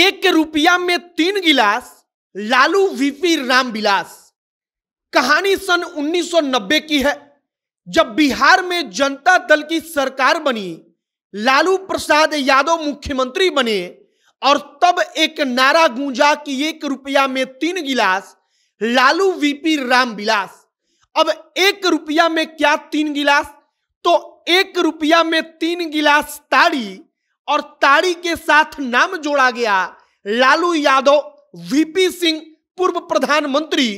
एक रुपया में तीन गिलास लालू वीपी बिलास कहानी सन 1990 की है जब बिहार में जनता दल की सरकार बनी लालू प्रसाद यादव मुख्यमंत्री बने और तब एक नारा गूंजा कि एक रुपया में तीन गिलास लालू वीपी बिलास अब एक रुपया में क्या तीन गिलास तो एक रुपया में तीन गिलास ताड़ी और ताड़ी के साथ नाम जोड़ा गया लालू यादव वीपी सिंह पूर्व प्रधानमंत्री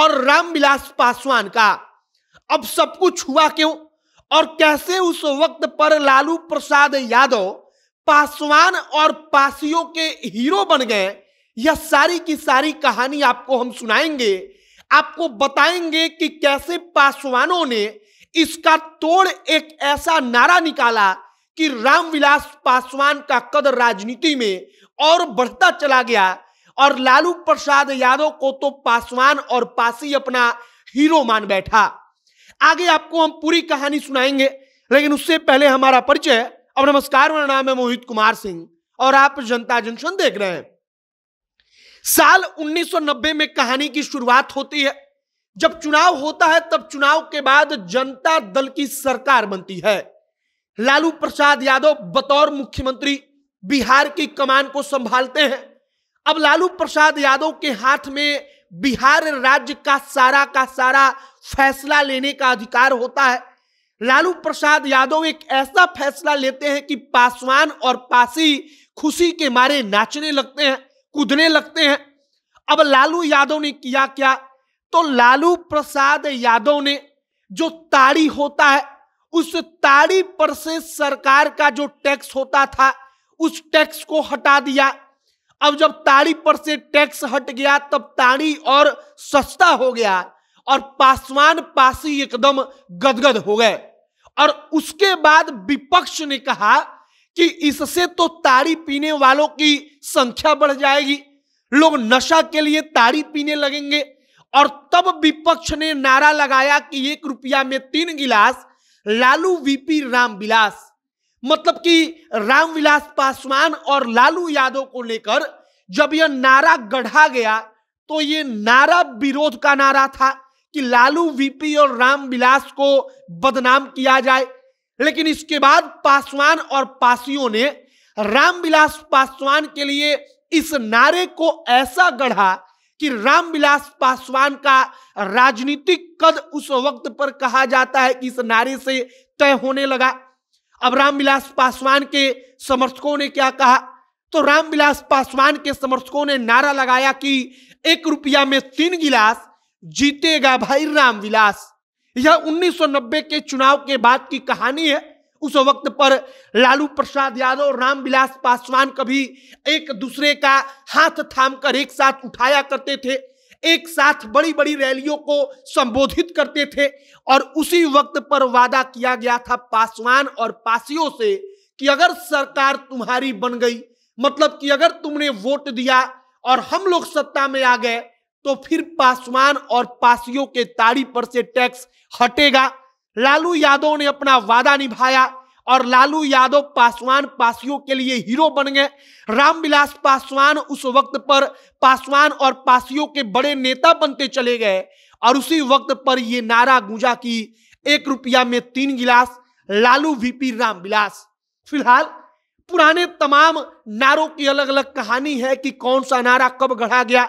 और रामविलास पासवान का अब सब कुछ हुआ क्यों और कैसे उस वक्त पर लालू प्रसाद यादव पासवान और पासियों के हीरो बन गए यह सारी की सारी कहानी आपको हम सुनाएंगे आपको बताएंगे कि कैसे पासवानों ने इसका तोड़ एक ऐसा नारा निकाला कि रामविलास पासवान का कदर राजनीति में और बढ़ता चला गया और लालू प्रसाद यादव को तो पासवान और पासी अपना हीरो मान बैठा आगे आपको हम पूरी कहानी सुनाएंगे लेकिन उससे पहले हमारा परिचय अब नमस्कार मेरा नाम है मोहित कुमार सिंह और आप जनता जंक्शन देख रहे हैं साल 1990 में कहानी की शुरुआत होती है जब चुनाव होता है तब चुनाव के बाद जनता दल की सरकार बनती है लालू प्रसाद यादव बतौर मुख्यमंत्री बिहार की कमान को संभालते हैं अब लालू प्रसाद यादव के हाथ में बिहार राज्य का सारा का सारा फैसला लेने का अधिकार होता है लालू प्रसाद यादव एक ऐसा फैसला लेते हैं कि पासवान और पासी खुशी के मारे नाचने लगते हैं कूदने लगते हैं अब लालू यादव ने किया क्या तो लालू प्रसाद यादव ने जो ताड़ी होता है उस ताड़ी पर से सरकार का जो टैक्स होता था उस टैक्स को हटा दिया अब जब ताड़ी पर से टैक्स हट गया तब ताड़ी और सस्ता हो गया और पासवान पासी एकदम गदगद हो गए और उसके बाद विपक्ष ने कहा कि इससे तो ताड़ी पीने वालों की संख्या बढ़ जाएगी लोग नशा के लिए ताड़ी पीने लगेंगे और तब विपक्ष ने नारा लगाया कि एक रुपया में तीन गिलास लालू वीपी रामविलास मतलब कि रामविलास पासवान और लालू यादव को लेकर जब यह नारा गढ़ा गया तो ये नारा विरोध का नारा था कि लालू वीपी और रामविलास को बदनाम किया जाए लेकिन इसके बाद पासवान और पासियों ने रामविलास पासवान के लिए इस नारे को ऐसा गढ़ा कि रामविलास पासवान का राजनीतिक कद उस वक्त पर कहा जाता है कि इस नारे से तय होने लगा अब रामविलास पासवान के समर्थकों ने क्या कहा तो रामविलास पासवान के समर्थकों ने नारा लगाया कि एक रुपया में तीन गिलास जीतेगा भाई रामविलास यह 1990 के चुनाव के बाद की कहानी है उस वक्त पर लालू प्रसाद यादव और रामविलास पासवान कभी एक दूसरे का हाथ थाम कर एक साथ उठाया करते थे एक साथ बड़ी बड़ी रैलियों को संबोधित करते थे और उसी वक्त पर वादा किया गया था पासवान और पासियों से कि अगर सरकार तुम्हारी बन गई मतलब कि अगर तुमने वोट दिया और हम लोग सत्ता में आ गए तो फिर पासवान और पासियों के ताड़ी पर से टैक्स हटेगा लालू यादव ने अपना वादा निभाया और लालू यादव पासवान पासियों के लिए हीरो बन गए रामविलास पासवान उस वक्त पर पासवान और पासियों के बड़े नेता बनते चले गए और उसी वक्त पर ये नारा गूंजा कि एक रुपया में तीन गिलास लालू वीपी रामविलास फिलहाल पुराने तमाम नारों की अलग अलग कहानी है कि कौन सा नारा कब गढ़ा गया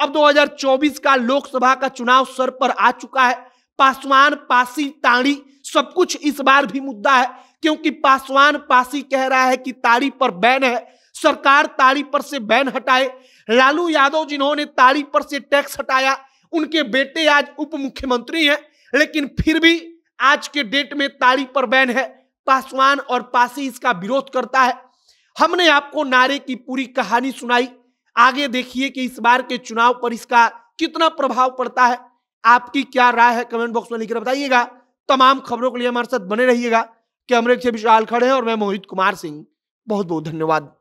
अब 2024 का लोकसभा का चुनाव सर पर आ चुका है पासवान पासी ताड़ी सब कुछ इस बार भी मुद्दा है क्योंकि पासवान पासी कह रहा है कि ताड़ी पर बैन है सरकार ताड़ी पर से बैन हटाए लालू यादव जिन्होंने ताड़ी पर से टैक्स हटाया उनके बेटे आज उप मुख्यमंत्री हैं लेकिन फिर भी आज के डेट में ताड़ी पर बैन है पासवान और पासी इसका विरोध करता है हमने आपको नारे की पूरी कहानी सुनाई आगे देखिए कि इस बार के चुनाव पर इसका कितना प्रभाव पड़ता है आपकी क्या राय है कमेंट बॉक्स में लिखकर बताइएगा तमाम खबरों के लिए हमारे साथ बने रहिएगा कैमरे से विशाल खड़े हैं और मैं मोहित कुमार सिंह बहुत बहुत धन्यवाद